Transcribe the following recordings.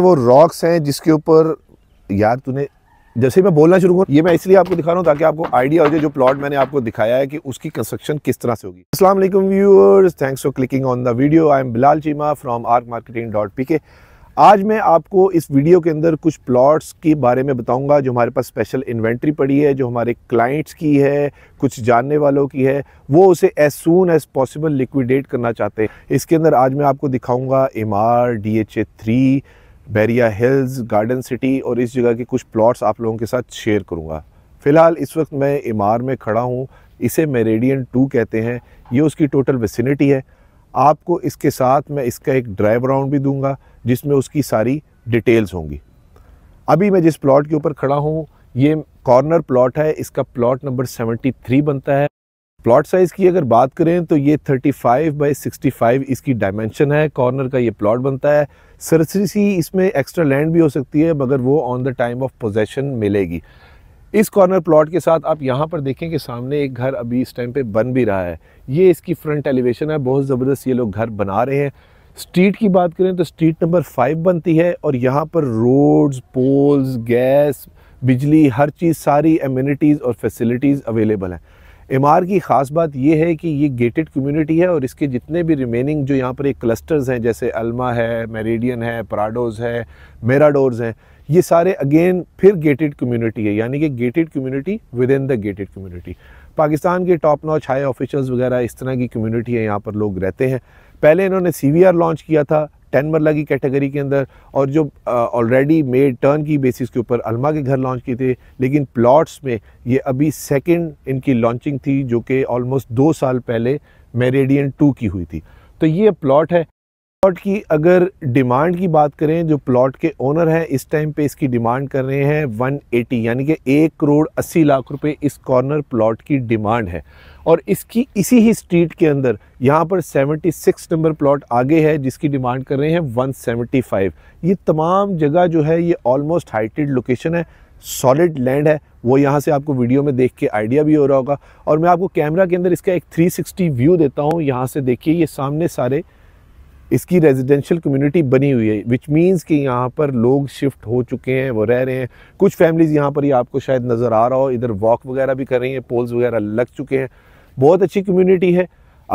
वो रॉक्स हैं जिसके ऊपर यार तूने जैसे मैं बोलना शुरू करूँ ये मैं इसलिए आपको दिखा रहा हूँ ताकि आपको आइडिया हो जाए जो प्लॉट मैंने आपको दिखाया है कि उसकी कंस्ट्रक्शन किस तरह से होगी असलम viewers thanks for clicking on the video I am Bilal Cheema from Ark marketing dot P K आज मैं आपको इस वीडियो के अंदर कुछ प्लॉट्स के बारे में बताऊंगा जो हमारे पास स्पेशल इन्वेंट्री पड़ी है जो हमारे क्लाइंट्स की है कुछ जानने वालों की है वो उसे as soon as possible liquidate करना चाहते हैं इसके अंदर आज मैं आपको दिखाऊंगा M R D H A three Bahria hills garden city और इस जगह के कुछ प्लॉट्स आप लोगों के साथ शेयर करूँगा फ़िलहाल इस वक्त मैं इमार में खड़ा हूँ इसे मेरेडियन टू कहते हैं ये उसकी टोटल वेसिनिटी है आपको इसके साथ मैं इसका एक ड्राइव राउंड भी दूंगा जिसमें उसकी सारी डिटेल्स होंगी अभी मैं जिस प्लॉट के ऊपर खड़ा हूँ ये कॉर्नर प्लॉट है इसका प्लॉट नंबर 73 बनता है प्लॉट साइज़ की अगर बात करें तो ये 35 बाय 65 इसकी डायमेंशन है कॉर्नर का ये प्लॉट बनता है सरसरी सी इसमें एक्स्ट्रा लैंड भी हो सकती है मगर वो on the time of possession मिलेगी इस कॉर्नर प्लॉट के साथ आप यहाँ पर देखें कि सामने एक घर अभी इस टाइम पे बन भी रहा है ये इसकी फ्रंट एलिवेशन है बहुत ज़बरदस्त ये लोग घर बना रहे हैं स्ट्रीट की बात करें तो स्ट्रीट नंबर फाइव बनती है और यहाँ पर रोड्स पोल्स गैस बिजली हर चीज़ सारी एम्यूनिटीज़ और फैसिलिटीज़ अवेलेबल हैं एम की ख़ास बात यह है कि ये गेटेड कम्युनिटी है और इसके जितने भी रिमेनिंग जो यहाँ पर एक क्लस्टर्स हैं जैसे अल्मा है मेरेडियन है पराडोज़ है मेराडोर्स हैं ये सारे अगेन फिर गेटेड कम्युनिटी है यानी कि gated community with in the gated कम्युनिटी पाकिस्तान के टॉप नॉच हाई ऑफिशल्स वगैरह इस तरह की कम्युनिटी है यहाँ पर लोग रहते हैं पहले इन्होंने सी लॉन्च किया था टेन मरला की कैटेगरी के अंदर और जो ऑलरेडी मेड टर्न की बेसिस के ऊपर अलमा के घर लॉन्च किए थे लेकिन प्लॉट्स में ये अभी सेकंड इनकी लॉन्चिंग थी जो कि ऑलमोस्ट दो साल पहले मेरेडियन टू की हुई थी तो ये प्लॉट है प्लॉट की अगर डिमांड की बात करें जो प्लॉट के ओनर हैं इस टाइम पे इसकी डिमांड कर रहे हैं 180 यानी कि एक करोड़ अस्सी लाख रुपए इस कॉर्नर प्लॉट की डिमांड है और इसकी इसी ही स्ट्रीट के अंदर यहाँ पर 76 नंबर प्लॉट आगे है जिसकी डिमांड कर रहे हैं 175 ये तमाम जगह जो है ये ऑलमोस्ट हाइटेड लोकेशन है सॉलिड लैंड है वो यहाँ से आपको वीडियो में देख के आइडिया भी हो रहा होगा और मैं आपको कैमरा के अंदर इसका एक थ्री व्यू देता हूँ यहाँ से देखिए ये सामने सारे इसकी रेजिडेंशियल कम्युनिटी बनी हुई है विच मीन्स कि यहाँ पर लोग शिफ्ट हो चुके हैं वो रह रहे हैं कुछ फैमिलीज़ यहाँ पर ही आपको शायद नज़र आ रहा हो इधर वॉक वगैरह भी कर रही हैं पोल्स वगैरह लग चुके हैं बहुत अच्छी कम्युनिटी है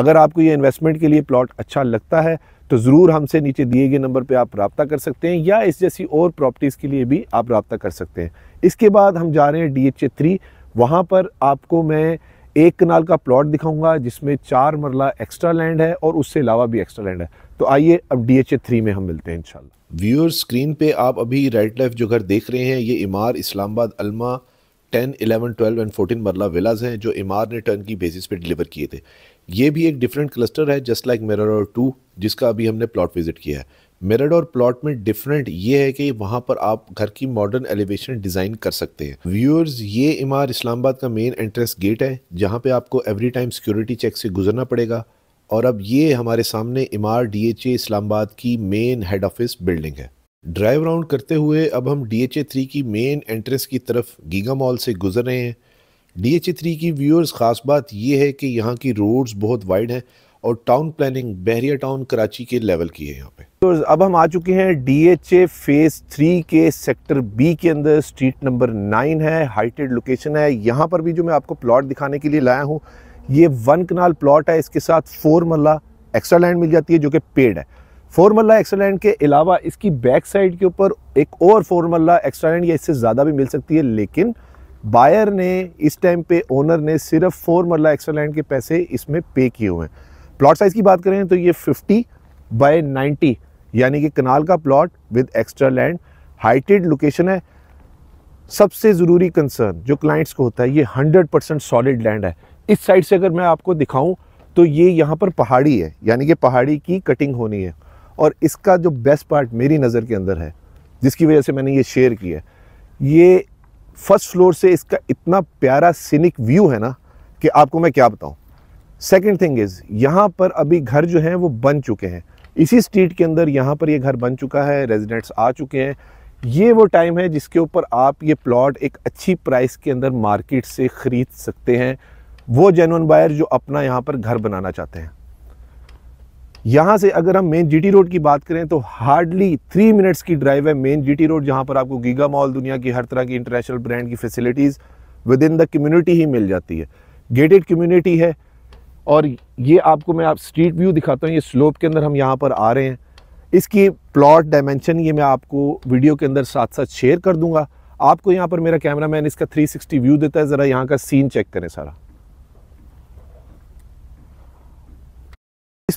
अगर आपको ये इन्वेस्टमेंट के लिए प्लॉट अच्छा लगता है तो ज़रूर हमसे नीचे दिए गए नंबर पर आप रबता कर सकते हैं या इस जैसी और प्रॉपर्टीज़ के लिए भी आप रबता कर सकते हैं इसके बाद हम जा रहे हैं डी एच ए थ्री वहाँ पर आपको मैं एक कनाल का प्लॉट दिखाऊंगा जिसमें चार मरला एक्स्ट्रा लैंड है और उससे अलावा भी एक्स्ट्रा लैंड है तो आइए अब डी एच ए थ्री में हम मिलते हैं इनशाला व्यूअर स्क्रीन पे आप अभी राइट लाइफ जो घर देख रहे हैं ये Emaar Islamabad Alma ten eleven twelve and fourteen marla villas हैं जो इमार ने टर्न की बेसिस पे डिलीवर किए थे ये भी एक डिफरेंट क्लस्टर है जस्ट लाइक मेराडोर टू जिसका अभी हमने प्लॉट विजिट किया है मेराडोर प्लॉट में डिफरेंट ये है कि वहाँ पर आप घर की मॉडर्न एलिवेशन डिज़ाइन कर सकते हैं व्यूअर्स ये इमार इस्लामाबाद का मेन एंट्रेंस गेट है जहाँ पर आपको एवरी टाइम सिक्योरिटी चेक से गुजरना पड़ेगा और अब ये हमारे सामने Emaar D H A Islamabad की मेन हेड ऑफिस बिल्डिंग है ड्राइव राउंड करते हुए अब हम डी एच ए थ्री की मेन एंट्रेंस की तरफ गीगा मॉल से गुजर रहे हैं डी एच ए थ्री की व्यूअर्स ख़ास बात यह है कि यहाँ की रोड्स बहुत वाइड हैं और town planning Bahria Town Karachi के लेवल की है यहाँ पे तो अब हम आ चुके हैं D H A phase three के सेक्टर बी के अंदर स्ट्रीट नंबर नाइन है हाइटेड लोकेशन है यहाँ पर भी जो मैं आपको प्लॉट दिखाने के लिए लाया हूँ ये वन कनाल प्लॉट है इसके साथ फोर मल्ला एक्स्ट्रा लैंड मिल जाती है जो कि पेड है फोर मल्ला एक्स्ट्रा लैंड के अलावा इसकी बैक साइड के ऊपर एक और फोर मल्ला एक्स्ट्रा लैंड या इससे ज़्यादा भी मिल सकती है लेकिन बायर ने इस टाइम पे ओनर ने सिर्फ फोर मरला एक्स्ट्रा लैंड के पैसे इसमें पे किए हुए हैं प्लॉट साइज़ की बात करें तो ये 50 बाय 90 यानी कि कनाल का plot with extra land heighted location है सबसे ज़रूरी कंसर्न जो क्लाइंट्स को होता है ये 100 परसेंट सॉलिड लैंड है इस साइड से अगर मैं आपको दिखाऊं तो ये यहाँ पर पहाड़ी है यानी कि पहाड़ी की कटिंग होनी है और इसका जो बेस्ट पार्ट मेरी नज़र के अंदर है जिसकी वजह से मैंने ये शेयर किया है ये फर्स्ट फ्लोर से इसका इतना प्यारा सीनिक व्यू है ना कि आपको मैं क्या बताऊँ सेकेंड थिंग इज़ यहाँ पर अभी घर जो हैं वो बन चुके हैं इसी स्ट्रीट के अंदर यहाँ पर ये घर बन चुका है रेजिडेंट्स आ चुके हैं ये वो टाइम है जिसके ऊपर आप ये प्लॉट एक अच्छी प्राइस के अंदर मार्केट से ख़रीद सकते हैं वो जेनवन बायर जो अपना यहाँ पर घर बनाना चाहते हैं यहाँ से अगर हम मेन जीटी रोड की बात करें तो हार्डली थ्री मिनट्स की ड्राइव है मेन जीटी रोड जहाँ पर आपको गीगा मॉल दुनिया की हर तरह की इंटरनेशनल ब्रांड की facilities with in the community ही मिल जाती है गेटेड कम्युनिटी है और ये आपको मैं आप स्ट्रीट व्यू दिखाता हूँ ये स्लोप के अंदर हम यहाँ पर आ रहे हैं इसकी प्लॉट डायमेंशन ये मैं आपको वीडियो के अंदर साथ साथ शेयर कर दूंगा आपको यहाँ पर मेरा कैमरा मैन इसका 360 व्यू देता है ज़रा यहाँ का सीन चेक करें सारा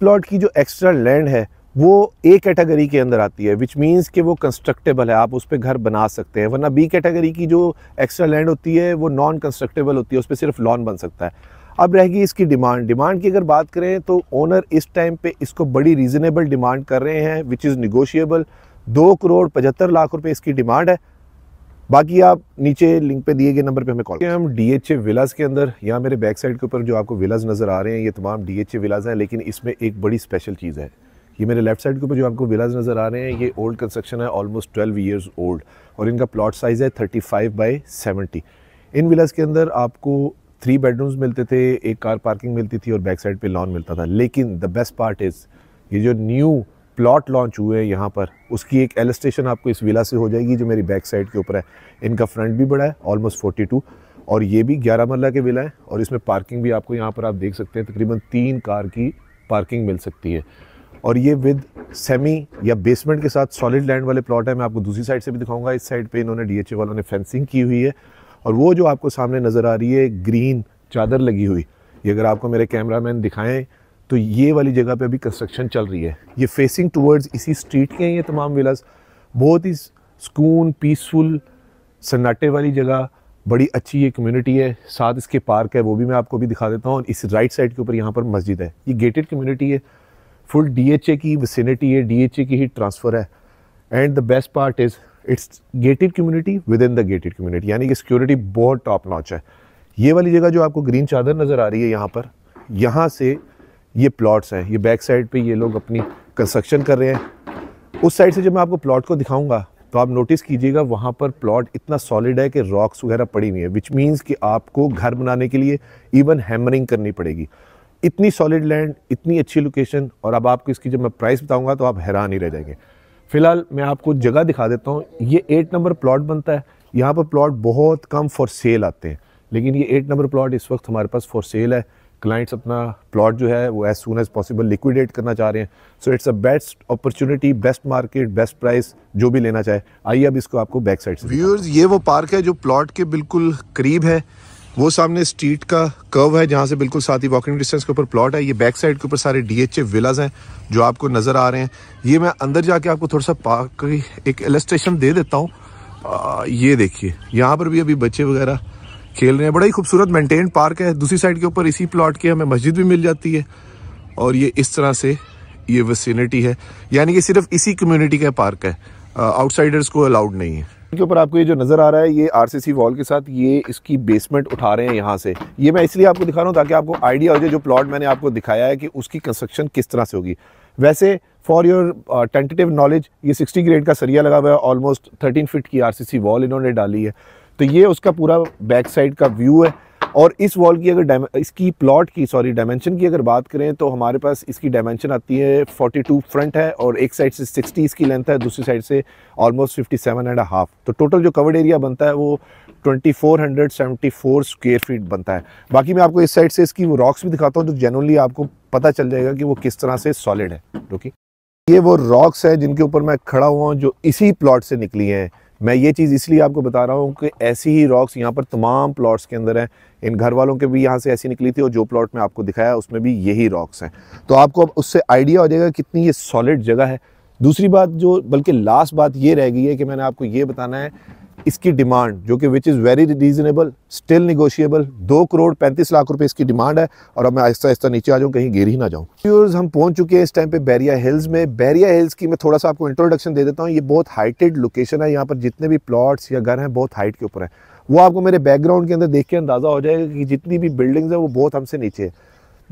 प्लॉट की जो एक्स्ट्रा लैंड है वो ए कैटेगरी के अंदर आती है विच मीन्स कि वो कंस्ट्रक्टेबल है आप उस पर घर बना सकते हैं वरना बी कैटेगरी की जो एक्स्ट्रा लैंड होती है वो नॉन कंस्ट्रक्टेबल होती है उस पर सिर्फ लॉन बन सकता है अब रहेगी इसकी डिमांड डिमांड की अगर बात करें तो ओनर इस टाइम पे इसको बड़ी रीज़नेबल डिमांड कर रहे हैं विच इज़ निगोशिएबल दो करोड़ पचहत्तर लाख रुपए इसकी डिमांड है बाकी आप नीचे लिंक पे दिए गए नंबर पे हमें कॉल हम डी एच ए विलास के अंदर यहाँ मेरे बैक साइड के ऊपर जो आपको विलास नज़र आ रहे हैं ये तमाम डी एच ए विलास हैं लेकिन इसमें एक बड़ी स्पेशल चीज़ है ये मेरे लेफ्ट साइड के ऊपर जो आपको विलास नज़र आ रहे हैं ये ओल्ड कंस्ट्रक्शन है ऑलमोस्ट ट्वेल्व ईयर्स ओल्ड और इनका प्लॉट साइज़ है थर्टी फाइव बाई सेवेंटी इन विलास के अंदर आपको थ्री बेडरूम्स मिलते थे एक कार पार्किंग मिलती थी और बैक साइड पे लॉन मिलता था लेकिन द बेस्ट पार्ट इज़ ये जो न्यू प्लॉट लॉन्च हुए हैं यहाँ पर उसकी एक एलिस्टेशन आपको इस विला से हो जाएगी जो मेरी बैक साइड के ऊपर है इनका फ्रंट भी बड़ा है ऑलमोस्ट टू और ये भी ग्यारह मरला के विला है और इसमें पार्किंग भी आपको यहाँ पर आप देख सकते हैं तकरीबन तीन कार की पार्किंग मिल सकती है और ये विद सेमी या बेसमेंट के साथ सॉलिड लैंड वाले प्लॉट है मैं आपको दूसरी साइड से भी दिखाऊंगा इस साइड पे इन्होंने डीएचए वालों ने फेंसिंग की हुई है और वो जो आपको सामने नज़र आ रही है ग्रीन चादर लगी हुई ये अगर आपको मेरे कैमरामैन दिखाएं तो ये वाली जगह पे अभी कंस्ट्रक्शन चल रही है ये फेसिंग टूवर्ड्स इसी स्ट्रीट के हैं ये तमाम विलास बहुत ही सुकून पीसफुल सन्नाटे वाली जगह बड़ी अच्छी ये कम्युनिटी है साथ इसके पार्क है वो भी मैं आपको भी दिखा देता हूँ और इस राइट साइड के ऊपर यहाँ पर मस्जिद है ये गेटेड कम्युनिटी है फुल डीएचए की विसिनिटी है डीएचए की ही ट्रांसफ़र है and the best part is it's gated community with in the gated community यानी कि सिक्योरिटी बहुत टॉप नॉच है ये वाली जगह जो आपको ग्रीन चादर नज़र आ रही है यहाँ पर यहाँ से ये प्लॉट्स हैं ये बैक साइड पे ये लोग अपनी कंस्ट्रक्शन कर रहे हैं उस साइड से जब मैं आपको प्लॉट को दिखाऊंगा तो आप नोटिस कीजिएगा वहाँ पर प्लॉट इतना सॉलिड है कि रॉक्स वगैरह पड़ी हुई है विच मीन्स कि आपको घर बनाने के लिए इवन हैमरिंग करनी पड़ेगी इतनी सॉलिड लैंड इतनी अच्छी लोकेशन और अब आपको इसकी जब मैं प्राइस बताऊँगा तो आप हैरान ही रह जाएंगे फ़िलहाल मैं आपको जगह दिखा देता हूँ ये एट नंबर प्लॉट बनता है यहाँ पर प्लॉट बहुत कम फॉर सेल आते हैं लेकिन ये एट नंबर प्लॉट इस वक्त हमारे पास फॉर सेल है क्लाइंट्स अपना प्लॉट जो है वो as soon as possible liquidate करना चाह रहे हैं so it's a best opportunity best market best price जो भी लेना चाहे आइए अब इसको आपको बैक साइड से व्यूअर्स ये वो पार्क है जो प्लॉट के बिल्कुल करीब है वो सामने स्ट्रीट का कर्व है जहाँ से बिल्कुल साथ ही वॉकिंग डिस्टेंस के ऊपर प्लॉट है ये बैक साइड के ऊपर सारे डी एच ए विलाज हैं जो आपको नज़र आ रहे हैं ये मैं अंदर जाके आपको थोड़ा सा पार्क की एक एलस्ट्रेशन दे देता हूँ ये देखिए यहाँ पर भी अभी बच्चे वगैरह खेल रहे हैं बड़ा ही खूबसूरत मेंटेन पार्क है दूसरी साइड के ऊपर इसी प्लॉट के हमें मस्जिद भी मिल जाती है और ये इस तरह से ये वसीनिटी है यानी कि सिर्फ इसी कम्युनिटी का पार्क है आउटसाइडर्स को अलाउड नहीं है के ऊपर आपको ये जो नज़र आ रहा है ये आरसीसी वॉल के साथ ये इसकी बेसमेंट उठा रहे हैं यहाँ से ये मैं इसलिए आपको दिखा रहा हूँ ताकि आपको आइडिया हो जाए जो प्लॉट मैंने आपको दिखाया है कि उसकी कंस्ट्रक्शन किस तरह से होगी वैसे फॉर योर टेंटेटिव नॉलेज ये 60 ग्रेड का सरिया लगा हुआ है ऑलमोस्ट 13 फीट की आरसीसी वॉल इन्होंने डाली है तो ये उसका पूरा बैक साइड का व्यू है और इस वॉल की अगर इसकी प्लॉट की सॉरी डायमेंशन की अगर बात करें तो हमारे पास इसकी डायमेंशन आती है 42 फ्रंट है और एक साइड से 60 इसकी लेंथ है दूसरी साइड से ऑलमोस्ट 57 सेवन एंड हाफ तो टोटल जो कवर्ड एरिया बनता है वो 2474 स्क्वायर फीट बनता है बाकी मैं आपको इस साइड से इसकी वो रॉक्स भी दिखाता हूँ तो जनरली आपको पता चल जाएगा कि वो किस तरह से सॉलिड है ओके ये वो रॉक्स हैं जिनके ऊपर मैं खड़ा हुआ हूँ जो इसी प्लॉट से निकली हैं मैं ये चीज़ इसलिए आपको बता रहा हूँ कि ऐसी ही रॉक्स यहाँ पर तमाम प्लॉट्स के अंदर हैं इन घर वालों के भी यहाँ से ऐसी निकली थी और जो प्लॉट में आपको दिखाया उसमें भी यही रॉक्स हैं तो आपको अब उससे आइडिया हो जाएगा कितनी ये सॉलिड जगह है दूसरी बात जो बल्कि लास्ट बात ये रह गई है कि मैंने आपको ये बताना है इसकी डिमांड जो कि which is very reasonable still negotiable दो करोड़ पैंतीस लाख रुपए इसकी डिमांड है और अब मैं आहिस्ता आहिस्ता नीचे आ जाऊँ कहीं गिर ही ना जाऊँ व्यूअर्स हम पहुँच चुके हैं इस टाइम पे बैरिया हिल्स में बैरिया हिल्स की मैं थोड़ा सा आपको इंट्रोडक्शन दे देता हूँ ये बहुत हाइटेड लोकेशन है यहाँ पर जितने भी प्लाट्स या घर हैं बहुत हाइट के ऊपर है वो आपको मेरे बैकग्राउंड के अंदर देख के अंदाज़ा हो जाएगा कि जितनी भी बिल्डिंग्स हैं वो बहुत हमसे नीचे है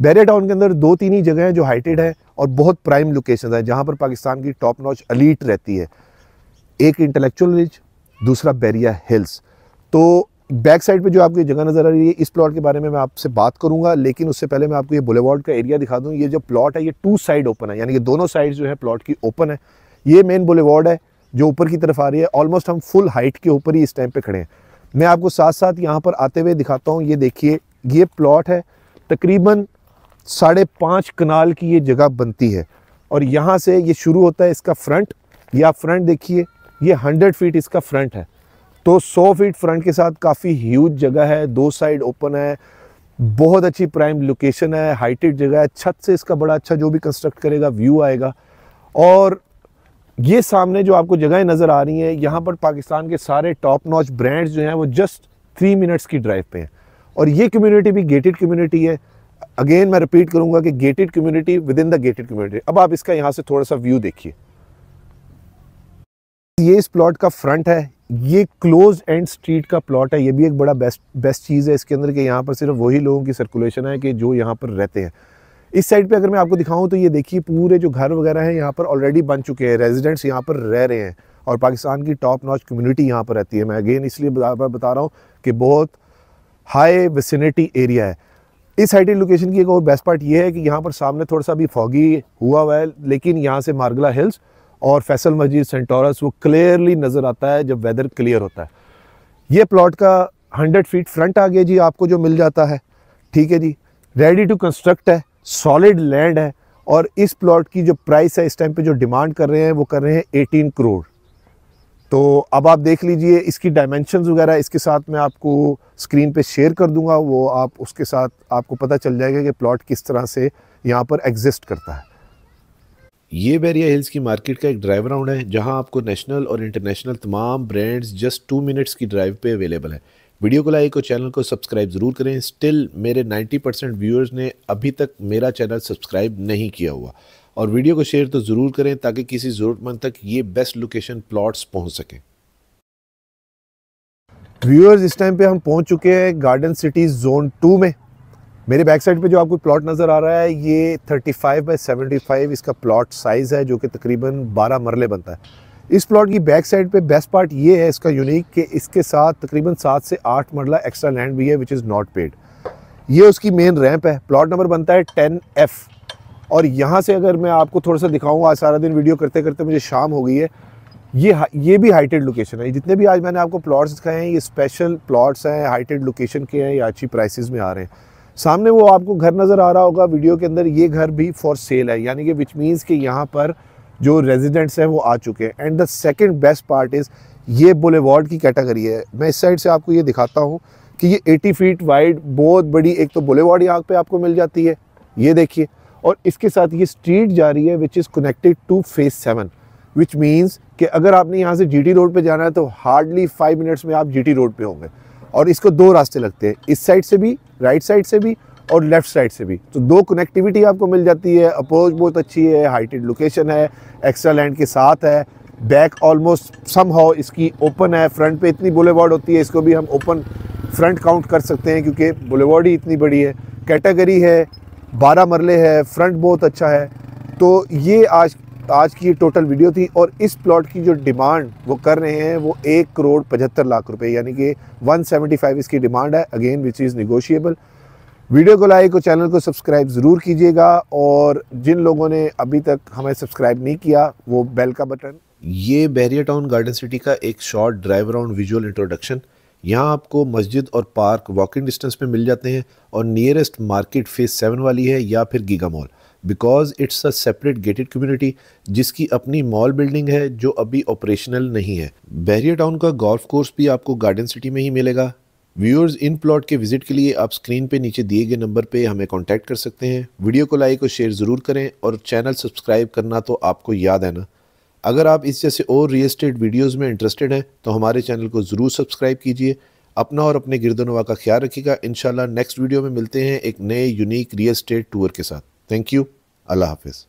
बैरिया टाउन के अंदर दो तीन ही जगह हैं जो हाइटेड है और बहुत प्राइम लोकेशन है जहाँ पर पाकिस्तान की टॉप नॉच अलीट रहती है एक इंटेलेक्चुअल रिच दूसरा बैरिया हिल्स तो बैक साइड पे जो आपको जगह नज़र आ रही है इस प्लॉट के बारे में मैं आपसे बात करूंगा लेकिन उससे पहले मैं आपको ये बुलेवार्ड का एरिया दिखा दूँ ये जो प्लॉट है ये टू साइड ओपन है यानी कि दोनों साइड जो है प्लॉट की ओपन है ये मेन बुलेवॉर्ड है जो ऊपर की तरफ आ रही है ऑलमोस्ट हम फुल हाइट के ऊपर ही इस टाइम पर खड़े हैं मैं आपको साथ साथ यहाँ पर आते हुए दिखाता हूँ ये देखिए ये प्लॉट है तकरीबन साढ़े पाँच कनाल की ये जगह बनती है और यहाँ से ये शुरू होता है इसका फ्रंट या फ्रंट देखिए ये हंड्रेड फीट इसका फ्रंट है तो सौ फीट फ्रंट के साथ काफ़ी ह्यूज जगह है दो साइड ओपन है बहुत अच्छी प्राइम लोकेशन है हाइटेड जगह है छत से इसका बड़ा अच्छा जो भी कंस्ट्रक्ट करेगा व्यू आएगा और ये सामने जो आपको जगहें नज़र आ रही हैं यहाँ पर पाकिस्तान के सारे टॉप नॉच ब्रांड्स जो हैं वो जस्ट थ्री मिनट्स की ड्राइव पे हैं और ये कम्युनिटी भी गेटेड कम्युनिटी है अगेन मैं रिपीट करूँगा कि gated community with in the gated community अब आप इसका यहाँ से थोड़ा सा व्यू देखिए ये इस प्लॉट का फ्रंट है ये क्लोज एंड स्ट्रीट का प्लॉट है ये भी एक बड़ा बेस्ट बेस्ट चीज़ है इसके अंदर कि यहाँ पर सिर्फ वही लोगों की सर्कुलेशन है कि जो यहाँ पर रहते हैं इस साइड पे अगर मैं आपको दिखाऊं तो ये देखिए पूरे जो घर वगैरह हैं यहाँ पर ऑलरेडी बन चुके हैं रेजिडेंट्स यहाँ पर रह रहे हैं और पाकिस्तान की टॉप नॉच कम्युनिटी यहाँ पर रहती है मैं अगेन इसलिए बता रहा हूँ कि बहुत हाई विसिनिटी एरिया है इस हाइटेड लोकेशन की एक और बेस्ट पार्ट ये है कि यहाँ पर सामने थोड़ा सा भी फॉगी हुआ हुआ है लेकिन यहाँ से मार्गला हिल्स और फैसल मस्जिद सेंटोरस वो क्लियरली नज़र आता है जब वेदर क्लियर होता है ये प्लॉट का हंड्रेड फीट फ्रंट आगे जी आपको जो मिल जाता है ठीक है जी रेडी टू कंस्ट्रक्ट है सॉलिड लैंड है और इस प्लॉट की जो प्राइस है इस टाइम पे जो डिमांड कर रहे हैं वो कर रहे हैं एटीन करोड़ तो अब आप देख लीजिए इसकी डायमेंशन वगैरह इसके साथ मैं आपको स्क्रीन पे शेयर कर दूंगा वो आप उसके साथ आपको पता चल जाएगा कि प्लॉट किस तरह से यहाँ पर एग्जिस्ट करता है ये बैरिया हिल्स की मार्केट का एक ड्राइव राउंड है जहां आपको नेशनल और इंटरनेशनल तमाम ब्रांड्स जस्ट टू मिनट्स की ड्राइव पे अवेलेबल है वीडियो को लाइक और चैनल को सब्सक्राइब ज़रूर करें स्टिल मेरे 90 परसेंट व्यूअर्स ने अभी तक मेरा चैनल सब्सक्राइब नहीं किया हुआ और वीडियो को शेयर तो ज़रूर करें ताकि किसी ज़रूरतमंद तक ये बेस्ट लोकेशन प्लाट्स पहुँच सकें व्यूअर्स इस टाइम पर हम पहुँच चुके हैं गार्डन सिटी जोन टू में मेरे बैक साइड पे जो आपको प्लॉट नज़र आ रहा है ये 35 बाई 75 इसका प्लॉट साइज़ है जो कि तकरीबन 12 मरले बनता है इस प्लॉट की बैक साइड पे बेस्ट पार्ट ये है इसका यूनिक कि इसके साथ तकरीबन सात से आठ मरला एक्स्ट्रा लैंड भी है विच इज़ नॉट पेड ये उसकी मेन रैंप है प्लॉट नंबर बनता है टेन एफ़ और यहाँ से अगर मैं आपको थोड़ा सा दिखाऊँ आज सारा दिन वीडियो करते करते मुझे शाम हो गई है ये ये भी हाइटेड लोकेशन है जितने भी आज मैंने आपको प्लॉट्स दिखाए हैं ये स्पेशल प्लॉट्स हैं हाइटेड लोकेशन के हैं या अच्छी प्राइसेस में आ रहे हैं सामने वो आपको घर नज़र आ रहा होगा वीडियो के अंदर ये घर भी फॉर सेल है यानी कि विच मीन्स कि यहाँ पर जो रेजिडेंट्स हैं वो आ चुके हैं and the second best part is ये वार्ड की कैटेगरी है मैं इस साइड से आपको ये दिखाता हूँ कि ये 80 फीट वाइड बहुत बड़ी एक तो वार्ड यहाँ पे आपको मिल जाती है ये देखिए और इसके साथ ये स्ट्रीट जा रही है which is connected to phase seven which means कि अगर आपने यहाँ से जी रोड पर जाना है तो हार्डली फाइव मिनट्स में आप जी रोड पर होंगे और इसको दो रास्ते लगते हैं इस साइड से भी राइट साइड से भी और लेफ़्ट साइड से भी तो दो कनेक्टिविटी आपको मिल जाती है अप्रोच बहुत अच्छी है हाइटेड लोकेशन है एक्स्ट्रा लैंड के साथ है बैक ऑलमोस्ट सम हाउ इसकी ओपन है फ्रंट पे इतनी बुलेवार्ड होती है इसको भी हम ओपन फ्रंट काउंट कर सकते हैं क्योंकि बुलेवार्ड ही इतनी बड़ी है कैटेगरी है बारह मरले है फ्रंट बहुत अच्छा है तो ये आज तो आज की ये टोटल वीडियो थी और इस प्लॉट की जो डिमांड वो कर रहे हैं वो एक करोड़ पचहत्तर लाख रुपए यानी कि 175 इसकी डिमांड है again which is negotiable video को लाइक और चैनल को सब्सक्राइब ज़रूर कीजिएगा और जिन लोगों ने अभी तक हमें सब्सक्राइब नहीं किया वो बेल का बटन ये बैरिया टाउन गार्डन सिटी का एक short drive around visual introduction यहाँ आपको मस्जिद और पार्क वॉकिंग डिस्टेंस पे मिल जाते हैं और नियरेस्ट मार्केट फेस सेवन वाली है या फिर Giga Mall because it's a separate gated community जिसकी अपनी मॉल बिल्डिंग है जो अभी ऑपरेशनल नहीं है बैरियर टाउन का गोल्फ कोर्स भी आपको गार्डन सिटी में ही मिलेगा व्यूअर्स इन प्लॉट के विजिट के लिए आप स्क्रीन पे नीचे दिए गए नंबर पे हमें कांटेक्ट कर सकते हैं वीडियो को लाइक और शेयर ज़रूर करें और चैनल सब्सक्राइब करना तो आपको याद है ना अगर आप इस जैसे और रियल स्टेट वीडियोज़ में इंटरेस्टेड हैं तो हमारे चैनल को ज़रूर सब्सक्राइब कीजिए अपना और अपने गिरदोनवा का ख्याल रखिएगा इन नेक्स्ट वीडियो में मिलते हैं एक नए यूनिक रियल स्टेट टूर के साथ थैंक यू अल्लाह हाफिज़